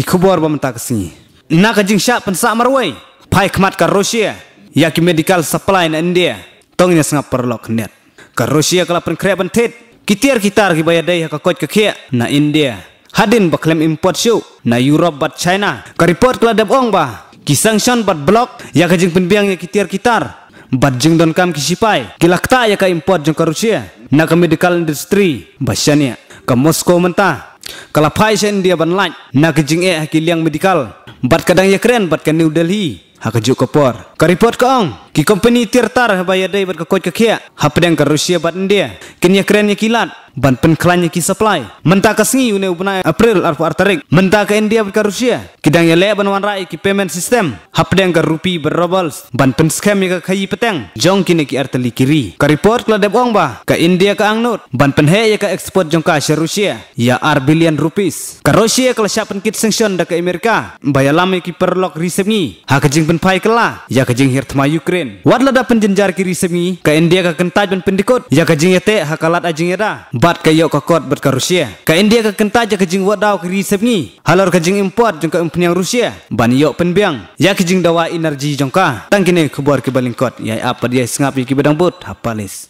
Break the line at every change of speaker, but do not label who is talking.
ki kubor bam taksi na ka jing sha pan sa marwai pai khmat ka rusia ya ki medical supply na india tong nya sanga perlok net ka rusia kala pan kreban tet kitiar kitar ki bayadai ka kot ka khia na india hadin baklem import show na europe bat china ka report kala dab ong ba ki sanction bat block ya ka jing penbiang ya kitiar kitar bat jing don kam ki sipai ki ya ka import jong ka rusia na ka medical industry basyania ka moscow mentah kalau paisen dia ban nak na kejing e eh, ki liang medikal bat kadang ya keren bat kan new delhi ha kejuk kepor ka report ka ki company tirtar ha bayar dai bat ke koj ka kia ha pedang ke rusia bat dia kin ya keren ya kilat ban penkelanya supply play mentaka sengi une ubna april arfu artarik ke india berkarusia kidang ya lea banwan rai ki payment system hapdeng ka rupi berrobals ban pen scam yang kayi peteng jong kini ki arteli kiri ka report ke ong ba ka india ka angnot ban pen he ya ka ekspor jong ka rusia ya R billion rupees ka rusia kala syapen kit sanction da ka amerika bayalami ki perlok risep ngi ha kejing pen pai kala ya kejing hirtma ukraine wadla da penjenjar ki risep ngi ka india ka kentaj ben pendikot ya kejing ete ya hakalat ajing eda ya bat ke yok kakot bat ke Rusia. Ke India ke kenta je kejing wat dao ke risip ni. Halor kejing import jengka empenyang Rusia. Ban yok penbiang. Ya kejing dawa energi jengka. Tangkini kebuar ke balingkot. Ya apa dia sengap ke bedang but. Hapalis.